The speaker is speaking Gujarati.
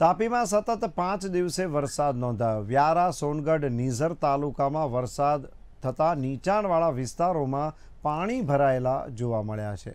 તાપીમાં સતત પાંચ દિવસે વરસાદ નોંધાયો વ્યારા સોનગઢ નીઝર તાલુકામાં વરસાદ થતાં નીચાણવાળા વિસ્તારોમાં પાણી ભરાયેલા જોવા મળ્યા છે